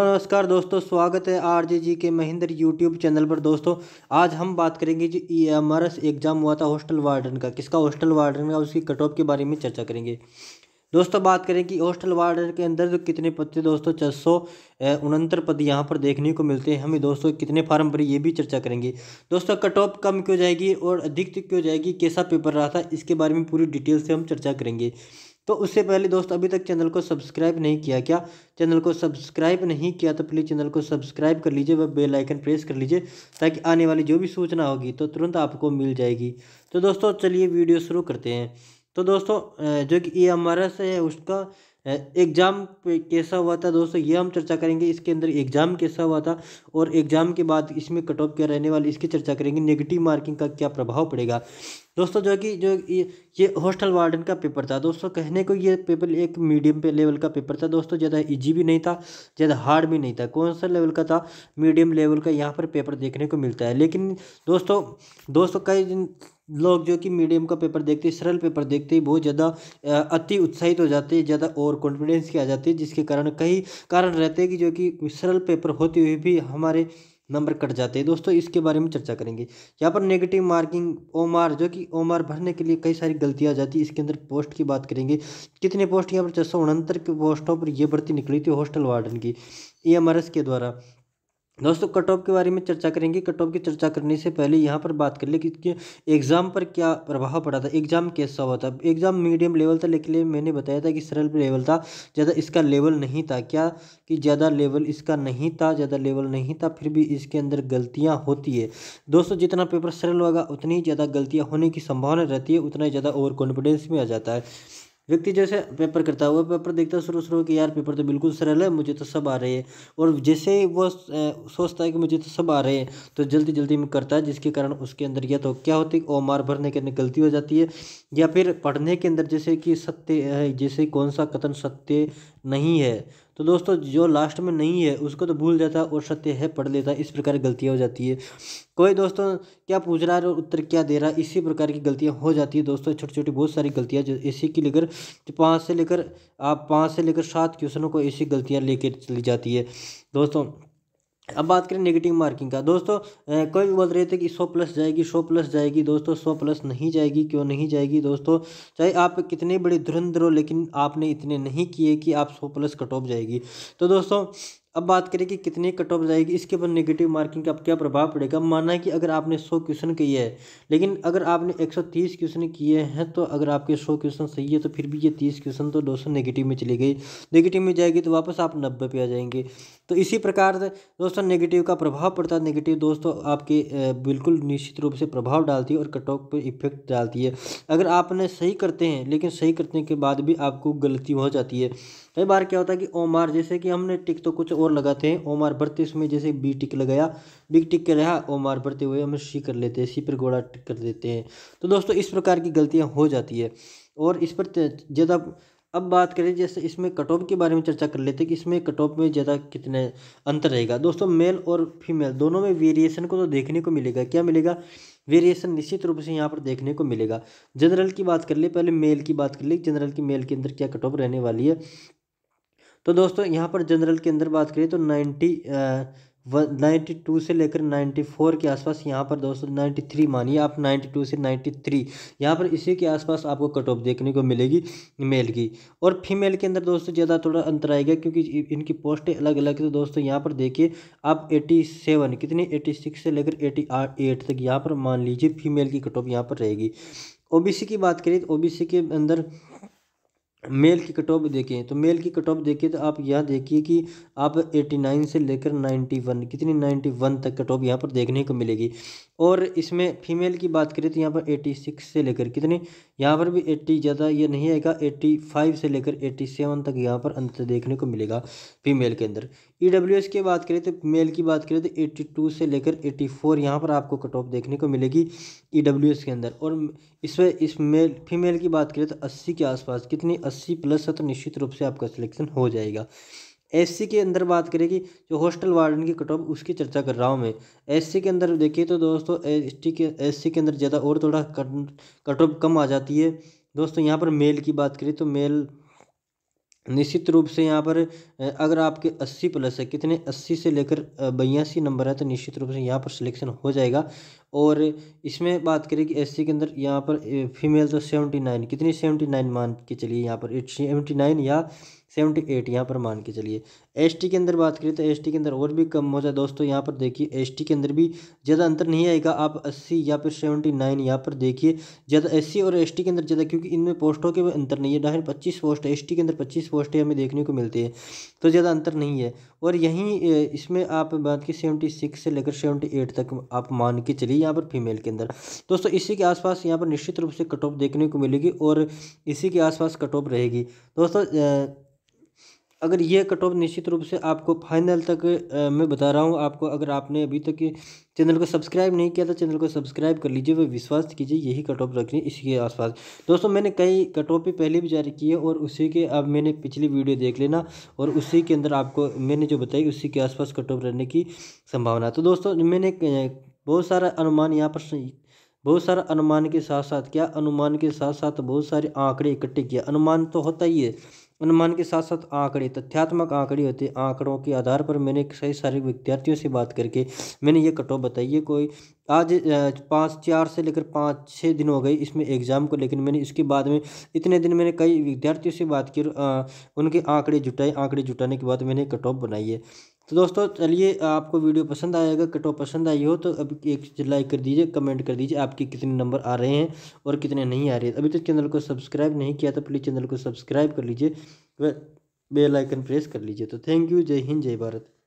नमस्कार दोस्तों स्वागत है आर जे जी के महेंद्र यूट्यूब चैनल पर दोस्तों आज हम बात करेंगे जो E e M R S exam हुआ था हॉस्टल वार्डन का किसका हॉस्टल वार्डन का उसकी कट ऑफ के बारे में चर्चा करेंगे दोस्तों बात करें कि होस्टल वार्ड के अंदर तो कितने पद थे दोस्तों छः सौ उनहत्तर पद यहाँ पर देखने को मिलते हैं हमें दोस्तों कितने फार्म भरे ये भी चर्चा करेंगे दोस्तों कट ऑफ कम क्यों जाएगी और अधिक क्यों जाएगी कैसा पेपर रहा था इसके बारे में पूरी डिटेल से हम चर्चा करेंगे तो उससे पहले दोस्तों अभी तक चैनल को सब्सक्राइब नहीं किया क्या चैनल को सब्सक्राइब नहीं किया तो प्लीज़ चैनल को सब्सक्राइब कर लीजिए व बेल आइकन प्रेस कर लीजिए ताकि आने वाली जो भी सूचना होगी तो तुरंत आपको मिल जाएगी तो दोस्तों चलिए वीडियो शुरू करते हैं तो दोस्तों जो कि एम हमारा से है उसका एग्ज़ाम कैसा हुआ था दोस्तों ये हम चर्चा करेंगे इसके अंदर एग्ज़ाम कैसा हुआ था और एग्ज़ाम के बाद इसमें कट ऑफ क्या रहने वाली इसकी चर्चा करेंगे नेगेटिव मार्किंग का क्या प्रभाव पड़ेगा दोस्तों जो कि जो ये हॉस्टल वार्डन का पेपर था दोस्तों कहने को ये पेपर एक मीडियम पे लेवल का पेपर था दोस्तों ज़्यादा इजी भी नहीं था ज़्यादा हार्ड भी नहीं था कौन सा लेवल का था मीडियम लेवल का यहाँ पर पेपर देखने को मिलता है लेकिन दोस्तों दोस्तों कई दिन लोग जो कि मीडियम का पेपर देखते सरल पेपर देखते ही बहुत ज़्यादा अति उत्साहित हो जाते हैं ज़्यादा ओवर कॉन्फिडेंस की आ जाती है जिसके कारण कई कारण रहते हैं कि जो कि सरल पेपर होते हुए भी हमारे नंबर कट जाते हैं दोस्तों इसके बारे में चर्चा करेंगे यहाँ पर नेगेटिव मार्किंग ओमार जो कि ओमार भरने के लिए कई सारी गलतियाँ आ जाती है इसके अंदर पोस्ट की बात करेंगे कितने पोस्ट यहाँ पर छः सौ उनहत्तर के पोस्टों पर यह भर्ती निकली थी हॉस्टल वार्डन की ई के द्वारा दोस्तों कट ऑफ के बारे में चर्चा करेंगे कट ऑफ की चर्चा करने से पहले यहाँ पर बात कर ले कि एग्ज़ाम पर क्या प्रभाव पड़ा था एग्ज़ाम कैसा हुआ था एग्ज़ाम मीडियम लेवल था लेकिन मैंने बताया था कि सरल लेवल था ज़्यादा इसका लेवल नहीं था क्या कि ज़्यादा लेवल इसका नहीं था ज़्यादा लेवल नहीं था फिर भी इसके अंदर गलतियाँ होती है दोस्तों जितना पेपर सरल होगा उतनी ज़्यादा गलतियाँ होने की संभावना रहती है उतना ज़्यादा ओवर कॉन्फिडेंस में आ जाता है व्यक्ति जैसे पेपर करता हुआ पेपर देखता शुरू शुरू कि यार पेपर तो बिल्कुल सरल है मुझे तो सब आ रहे हैं और जैसे ही वो सोचता है कि मुझे तो सब आ रहे हैं तो जल्दी जल्दी में करता है जिसके कारण उसके अंदर या तो क्या होती है ओमार मार भरने के अंदर गलती हो जाती है या फिर पढ़ने के अंदर जैसे कि सत्य जैसे कौन सा कथन सत्य नहीं है तो दोस्तों जो लास्ट में नहीं है उसको तो भूल जाता है और सत्य है पढ़ लेता इस प्रकार गलतियाँ हो जाती है कोई दोस्तों क्या पूछ रहा है और उत्तर क्या दे रहा है इसी प्रकार की गलतियाँ हो जाती है दोस्तों छोटी छोटी बहुत सारी गलतियाँ जो इसी की लेकर पाँच से लेकर आप पाँच से लेकर सात क्वेश्चनों को ऐसी गलतियाँ लेकर चली जाती है दोस्तों अब बात करें नेगेटिव मार्किंग का दोस्तों कोई भी बोल रहे थे कि सौ प्लस जाएगी सो प्लस जाएगी दोस्तों सौ प्लस नहीं जाएगी क्यों नहीं जाएगी दोस्तों चाहे आप कितने बड़े धुरंधर हो लेकिन आपने इतने नहीं किए कि आप सौ प्लस कट ऑफ जाएगी तो दोस्तों अब बात करें कि कितनी कट ऑफ जाएगी इसके ऊपर नेगेटिव मार्किंग का क्या प्रभाव पड़ेगा माना है कि अगर आपने 100 क्वेश्चन किए हैं लेकिन अगर आपने 130 क्वेश्चन किए हैं तो अगर आपके 100 क्वेश्चन सही है तो फिर भी ये 30 क्वेश्चन तो 200 नेगेटिव में चली गई नेगेटिव में जाएगी तो वापस आप नब्बे पे आ जाएंगे तो इसी प्रकार दोस्तों नेगेटिव का प्रभाव पड़ता है नेगेटिव दोस्तों आपके बिल्कुल निश्चित रूप से प्रभाव डालती है और कट ऑफ पर इफेक्ट डालती है अगर आपने सही करते हैं लेकिन सही करने के बाद भी आपको गलती हो जाती है कई बार क्या होता है कि ओमार जैसे कि हमने टिक तो कुछ और और लगाते हैं ओम आर बढ़ते उसमें जैसे बी टिक लगाया बिग टिक कर रहा ओम आर बढ़ते हुए हम सी कर लेते हैं सी पर घोड़ा टिक कर देते हैं तो दोस्तों इस प्रकार की गलतियाँ हो जाती है और इस पर ज़्यादा अब बात करें जैसे इसमें कट ऑफ के बारे में चर्चा कर लेते हैं कि इसमें कट ऑफ में ज़्यादा कितने अंतर रहेगा दोस्तों मेल और फीमेल दोनों में वेरिएशन को तो देखने को मिलेगा क्या मिलेगा वेरिएशन निश्चित रूप से यहाँ पर देखने को मिलेगा जनरल की बात कर ले पहले मेल की बात कर ले जनरल की मेल के अंदर क्या कट ऑफ रहने वाली है तो दोस्तों यहाँ पर जनरल के अंदर बात करें तो नाइन्टी नाइन्टी टू से लेकर नाइन्टी फोर के आसपास यहाँ पर दोस्तों नाइन्टी थ्री मानिए आप नाइन्टी टू से नाइन्टी थ्री यहाँ पर इसी के आसपास आपको कट ऑफ देखने को मिलेगी मेल की और फीमेल के अंदर दोस्तों ज़्यादा थोड़ा अंतर आएगा क्योंकि इनकी पोस्टें अलग अलग तो दोस्तों यहाँ पर देखिए आप एटी सेवन कितनी एटी सिक्स से लेकर एटी एट तक यहाँ पर मान लीजिए फीमेल की कट ऑफ यहाँ पर रहेगी सी की बात करें तो सी के अंदर मेल की कट ऑफ देखें तो मेल की कट ऑफ देखें तो आप यह देखिए कि आप 89 से लेकर 91 कितनी 91 तक कट ऑफ यहाँ पर देखने को मिलेगी और इसमें फीमेल की बात करें तो यहाँ पर 86 सिक्स से लेकर कितने यहाँ पर भी एट्टी ज़्यादा ये नहीं आएगा एट्टी फाइव से लेकर एट्टी सेवन तक यहाँ पर अंतर देखने को मिलेगा फीमेल के अंदर ई डब्ल्यू एस की बात करें तो मेल की बात करें तो एट्टी टू से लेकर एट्टी फोर यहाँ पर आपको कट ऑफ देखने को मिलेगी ई डब्ल्यू एस के अंदर और इसमें इस मेल फीमेल की बात करें तो अस्सी के आसपास कितनी अस्सी प्लस है तो निश्चित रूप से आपका सिलेक्शन हो जाएगा एससी के अंदर बात करें कि जो हॉस्टल वार्डन की कट ऑफ उसकी चर्चा कर रहा हूँ मैं एससी के अंदर देखिए तो दोस्तों एस के एससी के अंदर ज़्यादा और थोड़ा कट ऑफ कम आ जाती है दोस्तों यहाँ पर मेल की बात करें तो मेल निश्चित रूप से यहाँ पर अगर आपके अस्सी प्लस है कितने अस्सी से लेकर बयासी नंबर है तो निश्चित रूप से यहाँ पर सिलेक्शन हो जाएगा और इसमें बात करें कि एससी के अंदर यहाँ पर फीमेल तो नाइन कितनी सेवेंटी नाइन मान के चलिए यहाँ पर सेवेंटी नाइन या सेवेंटी एट यहाँ पर मान के चलिए एसटी के अंदर बात करें तो एसटी के अंदर और भी कम हो जाए दोस्तों यहाँ पर देखिए एसटी के अंदर भी ज़्यादा अंतर नहीं आएगा आप अस्सी या फिर सेवेंटी नाइन यहाँ पर देखिए ज़्यादा एस और एस के अंदर ज़्यादा क्योंकि इनमें पोस्टों के अंतर नहीं है डायरेक्ट पच्चीस पोस्ट एस एस के अंदर पच्चीस पोस्ट हमें देखने को मिलती है तो ज़्यादा अंतर नहीं है और यहीं इसमें आप बात की सेवेंटी सिक्स से लेकर सेवेंटी एट तक आप मान के चलिए यहाँ पर फीमेल के अंदर दोस्तों इसी के आसपास यहाँ पर निश्चित रूप से कट ऑफ देखने को मिलेगी और इसी के आसपास कट ऑफ रहेगी दोस्तों अगर ये कट ऑफ निश्चित रूप से आपको फाइनल तक आ, मैं बता रहा हूँ आपको अगर आपने अभी तक चैनल को सब्सक्राइब नहीं किया तो चैनल को सब्सक्राइब कर लीजिए वह विश्वास कीजिए यही कट ऑफ रख रही है इसके आसपास दोस्तों मैंने कई कट ऑफ भी पहले भी जारी किए और उसी के अब मैंने पिछली वीडियो देख लेना और उसी के अंदर आपको मैंने जो बताई उसी के आसपास कट ऑफ रहने की संभावना तो दोस्तों मैंने बहुत सारा अनुमान यहाँ पर बहुत सारा अनुमान के साथ साथ क्या अनुमान के साथ साथ बहुत सारे आंकड़े इकट्ठे किया अनुमान तो होता ही है अनुमान के साथ साथ आंकड़े तथ्यात्मक आंकड़े होते हैं आंकड़ों के आधार पर मैंने कई सारे विद्यार्थियों से बात करके मैंने ये कटो बताई ये कोई आज पाँच चार से लेकर पाँच छः दिन हो गए इसमें एग्ज़ाम को लेकिन मैंने इसके बाद में इतने दिन मैंने कई विद्यार्थियों से बात की उनके आंकड़े जुटाए आंकड़े जुटाने के बाद मैंने कट ऑफ बनाई है तो दोस्तों चलिए आपको वीडियो पसंद आएगा कटो पसंद आई हो तो अब एक लाइक कर दीजिए कमेंट कर दीजिए आपके कितने नंबर आ रहे हैं और कितने नहीं आ रहे हैं अभी तक तो चैनल को सब्सक्राइब नहीं किया तो प्लीज़ चैनल को सब्सक्राइब कर लीजिए बेल आइकन प्रेस कर लीजिए तो थैंक यू जय हिंद जय भारत